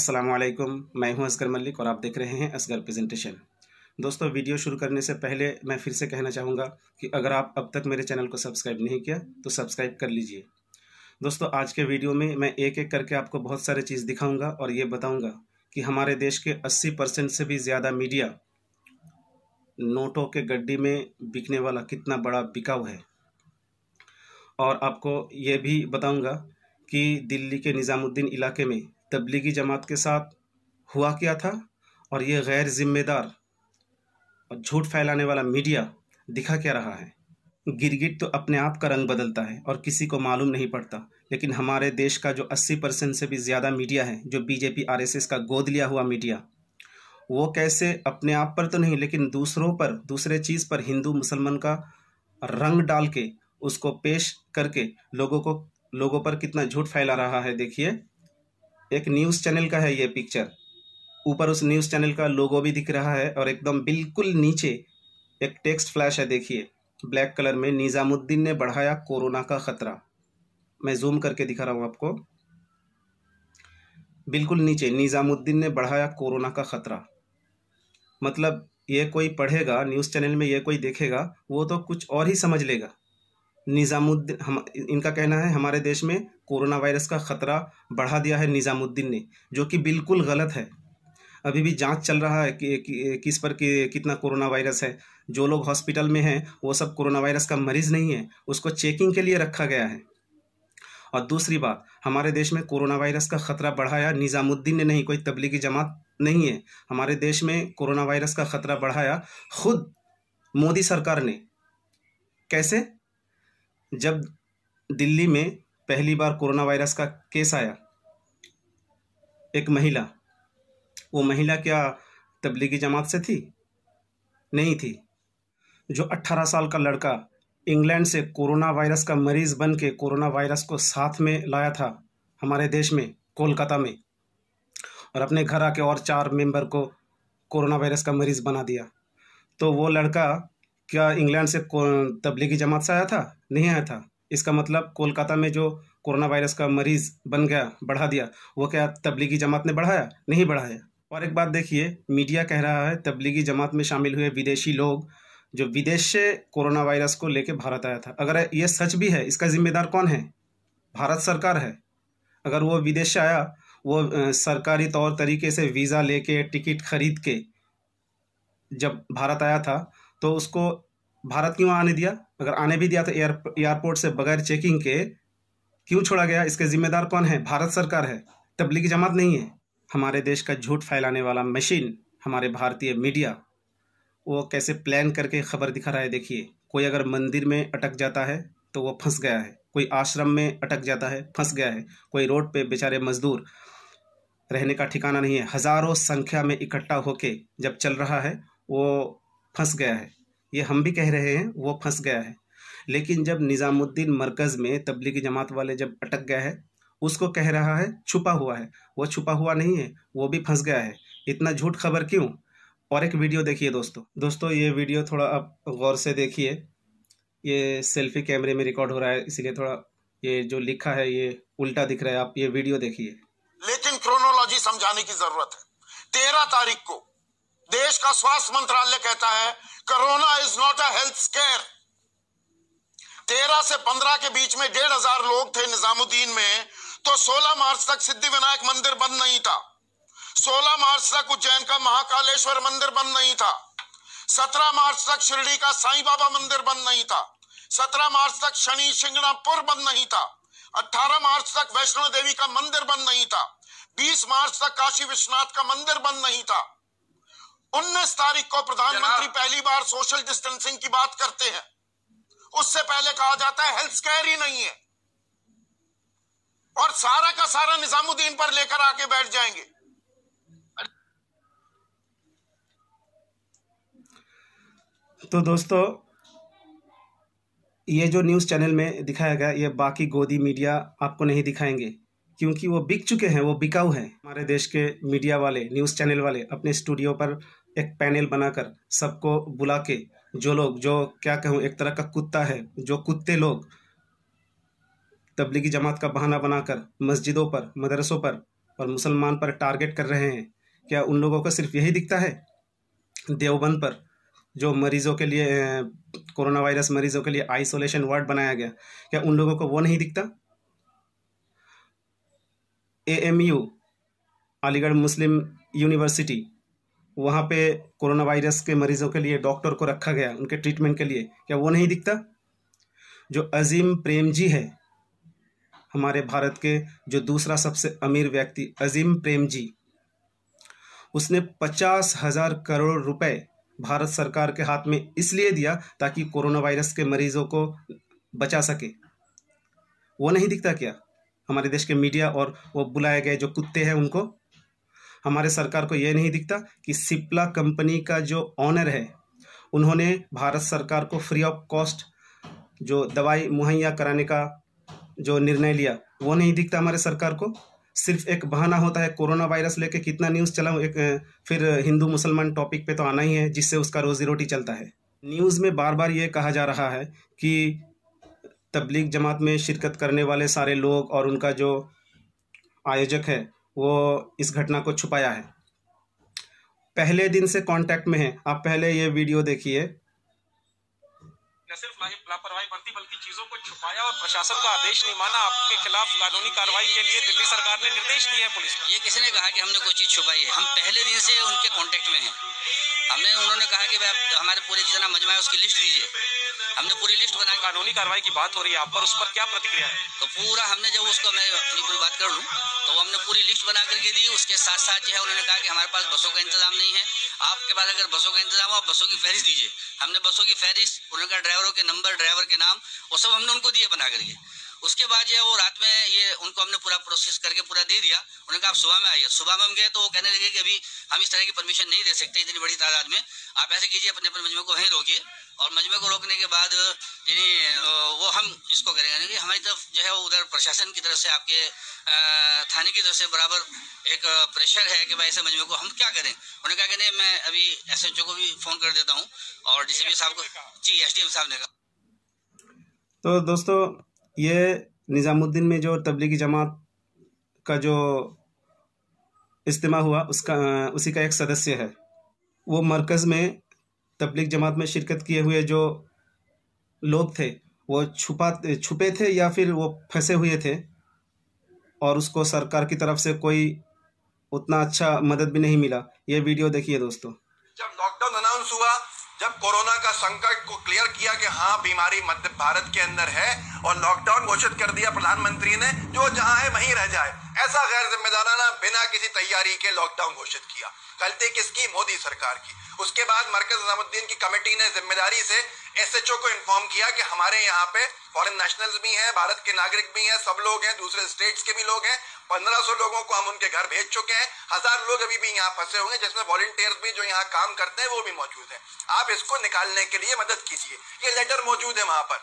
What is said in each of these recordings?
असलम मैं हूं असगर मलिक और आप देख रहे हैं असगर प्रेजेंटेशन दोस्तों वीडियो शुरू करने से पहले मैं फिर से कहना चाहूँगा कि अगर आप अब तक मेरे चैनल को सब्सक्राइब नहीं किया तो सब्सक्राइब कर लीजिए दोस्तों आज के वीडियो में मैं एक एक करके आपको बहुत सारे चीज़ दिखाऊँगा और ये बताऊँगा कि हमारे देश के अस्सी परसेंट से भी ज़्यादा मीडिया नोटों के गड्डी में बिकने वाला कितना बड़ा बिकाऊ है और आपको ये भी बताऊँगा कि दिल्ली के निज़ामुद्दीन इलाके में तबलीगी जमात के साथ हुआ क्या था और ये गैर ज़िम्मेदार और झूठ फैलाने वाला मीडिया दिखा क्या रहा है गिरगिट तो अपने आप का रंग बदलता है और किसी को मालूम नहीं पड़ता लेकिन हमारे देश का जो 80 परसेंट से भी ज़्यादा मीडिया है जो बीजेपी आरएसएस का गोद लिया हुआ मीडिया वो कैसे अपने आप पर तो नहीं लेकिन दूसरों पर दूसरे चीज़ पर हिंदू मुसलमान का रंग डाल के उसको पेश करके लोगों को लोगों पर कितना झूठ फैला रहा है देखिए एक न्यूज़ चैनल का है ये पिक्चर ऊपर उस न्यूज़ चैनल का लोगो भी दिख रहा है और एकदम बिल्कुल नीचे एक टेक्स्ट फ्लैश है देखिए ब्लैक कलर में निज़ामुद्दीन ने बढ़ाया कोरोना का ख़तरा मैं जूम करके दिखा रहा हूँ आपको बिल्कुल नीचे निज़ामुद्दीन ने बढ़ाया कोरोना का ख़तरा मतलब ये कोई पढ़ेगा न्यूज़ चैनल में ये कोई देखेगा वो तो कुछ और ही समझ लेगा निज़ामुद्दीन हम इनका कहना है हमारे देश में कोरोना वायरस का खतरा बढ़ा दिया है निज़ामुद्दीन ने जो कि बिल्कुल गलत है अभी भी जांच चल रहा है कि, कि किस पर कि, कितना कोरोना वायरस है जो लोग हॉस्पिटल में हैं वो सब कोरोना वायरस का मरीज़ नहीं है उसको चेकिंग के लिए रखा गया है और दूसरी बात हमारे देश में कोरोना वायरस का खतरा बढ़ाया निज़ामुद्दीन ने नहीं कोई तबलीगी जमात नहीं है हमारे देश में कोरोना वायरस का खतरा बढ़ाया खुद मोदी सरकार ने कैसे जब दिल्ली में पहली बार कोरोना वायरस का केस आया एक महिला वो महिला क्या तबलीगी जमात से थी नहीं थी जो 18 साल का लड़का इंग्लैंड से कोरोना वायरस का मरीज बन के कोरोना वायरस को साथ में लाया था हमारे देश में कोलकाता में और अपने घर आके और चार मेंबर को कोरोना वायरस का मरीज बना दिया तो वो लड़का क्या इंग्लैंड से तबलीगी जमात से आया था नहीं आया था इसका मतलब कोलकाता में जो कोरोना वायरस का मरीज बन गया बढ़ा दिया वो क्या तबलीगी जमात ने बढ़ाया नहीं बढ़ाया और एक बात देखिए मीडिया कह रहा है तबलीगी जमात में शामिल हुए विदेशी लोग जो विदेश से कोरोना वायरस को लेकर भारत आया था अगर ये सच भी है इसका जिम्मेदार कौन है भारत सरकार है अगर वो विदेश से आया वो सरकारी तौर तरीके से वीज़ा लेके टिकट खरीद के जब भारत आया था तो उसको भारत क्यों आने दिया अगर आने भी दिया तो एयर एयरपोर्ट से बगैर चेकिंग के क्यों छोड़ा गया इसके जिम्मेदार कौन है भारत सरकार है तबलीगी जमात नहीं है हमारे देश का झूठ फैलाने वाला मशीन हमारे भारतीय मीडिया वो कैसे प्लान करके खबर दिखा रहा है देखिए कोई अगर मंदिर में अटक जाता है तो वो फंस गया है कोई आश्रम में अटक जाता है फंस गया है कोई रोड पे बेचारे मजदूर रहने का ठिकाना नहीं है हज़ारों संख्या में इकट्ठा होके जब चल रहा है वो फंस गया है ये हम भी कह रहे हैं वो फंस गया है लेकिन जब निज़ामुद्दीन मरकज़ में तबलीगी जमात वाले जब अटक गया है उसको कह रहा है छुपा हुआ है वो छुपा हुआ नहीं है वो भी फंस गया है इतना झूठ खबर क्यों और एक वीडियो देखिए दोस्तों दोस्तों ये वीडियो थोड़ा आप गौर से देखिए ये सेल्फी कैमरे में रिकॉर्ड हो रहा है इसीलिए थोड़ा ये जो लिखा है ये उल्टा दिख रहा है आप ये वीडियो देखिए लेकिन क्रोनोलॉजी समझाने की जरूरत है तेरह तारीख को देश का स्वास्थ्य मंत्रालय कहता है corona is not a health scare तेरह से पंद्रह के बीच में डेढ़ हजार लोग थे निजामुद्दीन में तो सोलह मार्च तक सिद्धि विनायक मंदिर बंद नहीं था सोलह मार्च तक उज्जैन का महाकालेश्वर मंदिर बंद नहीं था सत्रह मार्च तक शिरडी का साईं बाबा मंदिर बंद नहीं था सत्रह मार्च तक शनि सिंगणापुर बंद नहीं था अठारह मार्च तक वैष्णो देवी का मंदिर बंद नहीं था बीस मार्च तक काशी विश्वनाथ का मंदिर बंद नहीं था उन्नीस तारीख को प्रधानमंत्री पहली बार सोशल डिस्टेंसिंग की बात करते हैं उससे पहले कहा जाता है हेल्थ केयर ही नहीं है और सारा का सारा निजामुद्दीन पर लेकर आके बैठ जाएंगे तो दोस्तों ये जो न्यूज़ चैनल में दिखाया गया ये बाकी गोदी मीडिया आपको नहीं दिखाएंगे क्योंकि वो बिक चुके हैं वो बिकाऊ हैं हमारे देश के मीडिया वाले न्यूज़ चैनल वाले अपने स्टूडियो पर एक पैनल बनाकर सबको बुला के जो लोग जो क्या कहूँ एक तरह का कुत्ता है जो कुत्ते लोग तबलीगी जमात का बहाना बनाकर मस्जिदों पर मदरसों पर और मुसलमान पर टारगेट कर रहे हैं क्या उन लोगों का सिर्फ यही दिखता है देवबंद पर जो मरीजों के लिए कोरोना वायरस मरीजों के लिए आइसोलेशन वार्ड बनाया गया क्या उन लोगों को वो नहीं दिखता A M U Aligarh Muslim University वहाँ पे कोरोना वायरस के मरीजों के लिए डॉक्टर को रखा गया उनके ट्रीटमेंट के लिए क्या वो नहीं दिखता जो अजीम प्रेम जी है हमारे भारत के जो दूसरा सबसे अमीर व्यक्ति अजीम प्रेम जी उसने पचास हजार करोड़ रुपए भारत सरकार के हाथ में इसलिए दिया ताकि कोरोना वायरस के मरीजों को बचा सके वो नहीं दिखता क्या हमारे देश के मीडिया और वो बुलाए गए जो कुत्ते हैं उनको हमारे सरकार को यह नहीं दिखता कि सिप्ला कंपनी का जो ऑनर है उन्होंने भारत सरकार को फ्री ऑफ कॉस्ट जो दवाई मुहैया कराने का जो निर्णय लिया वो नहीं दिखता हमारे सरकार को सिर्फ एक बहाना होता है कोरोना वायरस लेके कितना न्यूज़ चला एक फिर हिंदू मुसलमान टॉपिक पे तो आना ही है जिससे उसका रोजी रोटी चलता है न्यूज़ में बार बार ये कहा जा रहा है कि तबलीग जमात में शिरकत करने वाले सारे लोग और उनका जो आयोजक है वो इस घटना को छुपाया है पहले दिन से कांटेक्ट में है आप पहले ये वीडियो देखिए न सिर्फ लापरवाही बरती बल्कि चीजों को छुपाया और प्रशासन का आदेश नहीं माना आपके खिलाफ कानूनी कार्रवाई के लिए दिल्ली सरकार ने निर्देश दिए हैं पुलिस ये किसने कहा कि हमने कोई चीज छुपाई है हम पहले दिन से उनके कांटेक्ट में हैं हमें उन्होंने कहा कि हमारे पूरे जितना मजमा है उसकी लिस्ट दीजिए हमने पूरी लिस्ट बनाई तो कानूनी कार्रवाई की बात हो रही है आप पर उस पर क्या प्रतिक्रिया है तो पूरा हमने जब उसको मैं अपनी पूरी बात कर लूँ तो हमने पूरी लिस्ट बना करके दी उसके साथ साथ जो है उन्होंने कहा कि हमारे पास बसों का इंतजाम नहीं है आपके पास अगर बसों का इंतजाम हो आप बसों की फहरिस्त दीजिए हमने बसों की फहरिस्त उन्होंने कहा ड्राइवरों के नंबर ड्राइवर के नाम वो सब हमने उनको दिए बना करके उसके बाद जो है वो रात में ये उनको हमने पूरा प्रोसेस करके पूरा दे दिया उन्होंने कहा आप सुबह में आइए सुबह में हम गए तो वो कहने लगे कि अभी हम इस तरह की परमिशन नहीं दे सकते इतनी बड़ी तादाद में आप ऐसे कीजिए अपने अपने मजमे को वहीं रोकिए और मजमे को रोकने के बाद यानी वो हम इसको करेंगे यानी कि हमारी तरफ जो है उधर प्रशासन की तरफ से आपके थाने की तरफ से बराबर एक प्रेशर है कि भाई ऐसे मजमे को हम क्या करें उन्होंने कहा कि नहीं मैं अभी एस को भी फ़ोन कर देता हूँ और डी साहब को जी एस साहब ने कहा तो दोस्तों ये निज़ामुद्दीन में जो तबलीगी जमात का जो इज्तम हुआ उसका उसी का एक सदस्य है वो मरकज़ में तबलीग जमात में शिरकत किए हुए जो लोग थे वो छुपा छुपे थे या फिर वो फंसे हुए थे और उसको सरकार की तरफ से कोई उतना अच्छा मदद भी नहीं मिला ये वीडियो देखिए दोस्तों जब कोरोना का संकट को क्लियर किया कि हाँ बीमारी मध्य भारत के अंदर है और लॉकडाउन घोषित कर दिया प्रधानमंत्री ने जो जहां है वहीं रह जाए ऐसा गैर जिम्मेदाराना बिना किसी तैयारी के लॉकडाउन घोषित किया गलती किसकी मोदी सरकार की उसके बाद मरकज निजामुद्दीन की कमेटी ने जिम्मेदारी से एस एच ओ को इन्फॉर्म किया कि हमारे यहाँ पे फॉरेन नेशनल्स भी हैं भारत के नागरिक भी हैं सब लोग हैं दूसरे स्टेट्स के भी लोग हैं सौ लोगों को हम उनके घर भेज चुके हैं हजार लोग अभी भी यहाँ फंसे हुए हैं जिसमें वॉलंटियर्स भी जो यहाँ काम करते हैं वो भी मौजूद है आप इसको निकालने के लिए मदद कीजिए ये लेटर मौजूद है वहां पर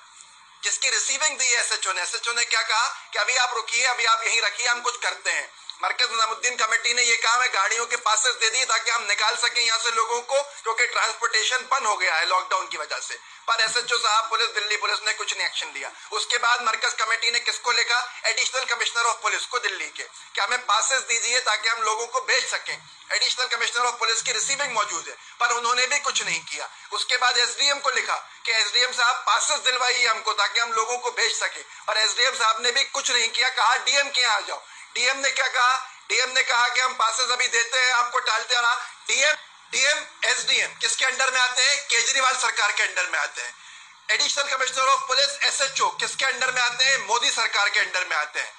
जिसकी रिसीविंग दी है ओ ने एस एच ओ ने क्या कहा कि अभी आप रुकिए अभी आप यहीं रखिए हम कुछ करते हैं मरकज निजामुद्दीन कमेटी ने यह काम है गाड़ियों के पासेस दे दिए ताकि हम निकाल सके यहाँ से लोगों को क्योंकि ट्रांसपोर्टेशन बंद हो गया है लॉकडाउन की वजह से पर ओ साहब पुलिस दिल्ली पुलिस ने कुछ नहीं एक्शन दिया उसके बाद मरकज कमेटी ने किसको लिखा एडिशनल कमिश्नर ऑफ पुलिस को दिल्ली के कि हमें पासिस दीजिए ताकि हम लोगों को भेज सकें एडिशनल कमिश्नर ऑफ पुलिस की रिसीविंग मौजूद है पर उन्होंने भी कुछ नहीं किया उसके बाद एसडीएम को लिखा कि एसडीएम साहब पासिस दिलवाइए हमको ताकि हम लोगों को भेज सके और एसडीएम साहब ने भी कुछ नहीं किया कहा डीएम के यहाँ आ जाओ डीएम ने क्या कहा डीएम ने कहा कि हम पासेस अभी देते हैं आपको टालते हैं डीएम डीएम एसडीएम किसके अंडर में आते हैं केजरीवाल सरकार के अंडर में आते हैं additional commissioner of police SHO किसके अंडर में आते हैं मोदी सरकार के अंडर में आते हैं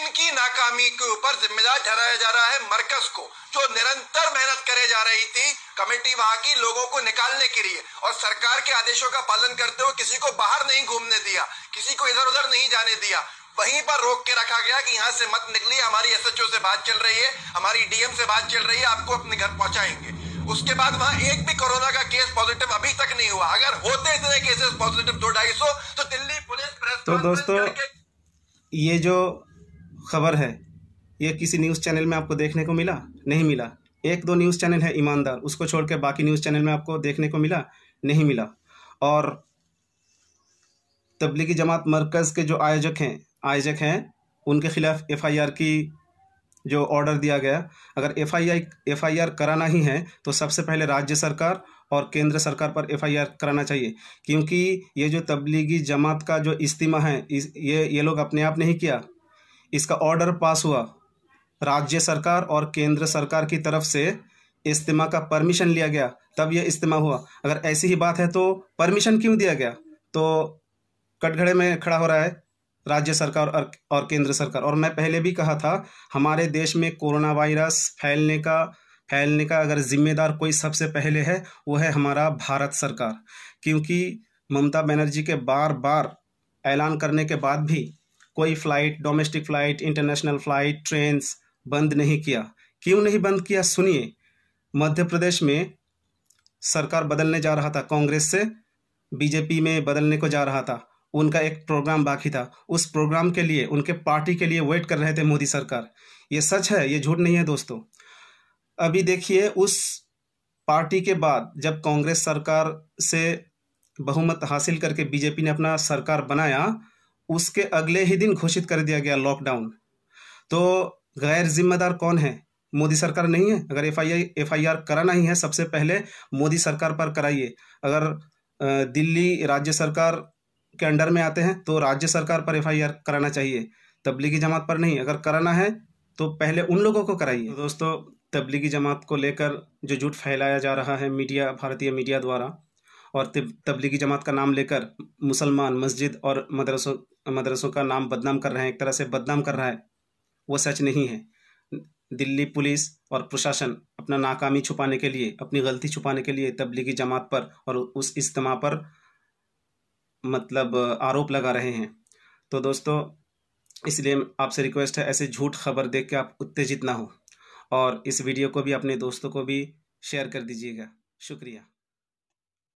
इनकी नाकामी के ऊपर जिम्मेदार ठहराया जा रहा है मरकज को जो निरंतर मेहनत करे जा रही थी कमेटी वहां की लोगों को निकालने के लिए और सरकार के आदेशों का पालन करते हुए किसी को बाहर नहीं घूमने दिया किसी को इधर उधर नहीं जाने दिया वहीं पर रोक के रखा गया कि यहां से मत निकली हमारी एसएचओ से बात चल रही है हमारी डीएम से बात चल रही है आपको अपने घर पहुंचाएंगे उसके बाद वहां एक भी कोरोना का केस पॉजिटिव अभी तक नहीं हुआ अगर होते इतने केसेस पॉजिटिव दो ढाई सौ तो दिल्ली पुलिस प्रेस तो दोस्तों ये जो खबर है ये किसी न्यूज़ चैनल में आपको देखने को मिला नहीं मिला एक दो न्यूज़ चैनल है ईमानदार उसको छोड़ के बाकी न्यूज़ चैनल में आपको देखने को मिला नहीं मिला और तबलीगी जमात मरकज़ के जो आयोजक हैं आइजक हैं उनके खिलाफ एफआईआर की जो ऑर्डर दिया गया अगर एफआईआई एफआईआर कराना ही है तो सबसे पहले राज्य सरकार और केंद्र सरकार पर एफआईआर कराना चाहिए क्योंकि ये जो तबलीगी जमात का जो इस्तीमा है इस, ये ये लोग अपने आप नहीं किया इसका ऑर्डर पास हुआ राज्य सरकार और केंद्र सरकार की तरफ से इज्तम का परमिशन लिया गया तब यह इज्तम हुआ अगर ऐसी ही बात है तो परमिशन क्यों दिया गया तो कटघड़े में खड़ा हो रहा है राज्य सरकार और, और केंद्र सरकार और मैं पहले भी कहा था हमारे देश में कोरोना वायरस फैलने का फैलने का अगर जिम्मेदार कोई सबसे पहले है वो है हमारा भारत सरकार क्योंकि ममता बनर्जी के बार बार ऐलान करने के बाद भी कोई flight domestic flight international flight trains बंद नहीं किया क्यों नहीं बंद किया सुनिए मध्य प्रदेश में सरकार बदलने जा रहा था कांग्रेस से बीजेपी में बदलने को जा रहा था उनका एक प्रोग्राम बाकी था उस प्रोग्राम के लिए उनके पार्टी के लिए वेट कर रहे थे मोदी सरकार ये सच है ये झूठ नहीं है दोस्तों अभी देखिए उस पार्टी के बाद जब कांग्रेस सरकार से बहुमत हासिल करके बीजेपी ने अपना सरकार बनाया उसके अगले ही दिन घोषित कर दिया गया लॉकडाउन तो गैर जिम्मेदार कौन है मोदी सरकार नहीं है अगर F I F I R कराना ही है सबसे पहले मोदी सरकार पर कराइए अगर दिल्ली राज्य सरकार के अंडर में आते हैं तो राज्य सरकार पर एफ कराना चाहिए तबलीगी जमात पर नहीं अगर कराना है तो पहले उन लोगों को कराइए तो दोस्तों तबलीगी जमात को लेकर जो झूठ फैलाया जा रहा है मीडिया भारतीय मीडिया द्वारा और तबलीगी जमात का नाम लेकर मुसलमान मस्जिद और मदरसों मदरसों का नाम बदनाम कर रहे हैं एक तरह से बदनाम कर रहा है वो सच नहीं है दिल्ली पुलिस और प्रशासन अपना नाकामी छुपाने के लिए अपनी गलती छुपाने के लिए तबलीगी जमात पर और उस इज्तम पर मतलब आरोप लगा रहे हैं तो दोस्तों इसलिए आपसे रिक्वेस्ट है ऐसे झूठ खबर देख के आप उत्तेजित ना हो और इस वीडियो को भी अपने दोस्तों को भी शेयर कर दीजिएगा शुक्रिया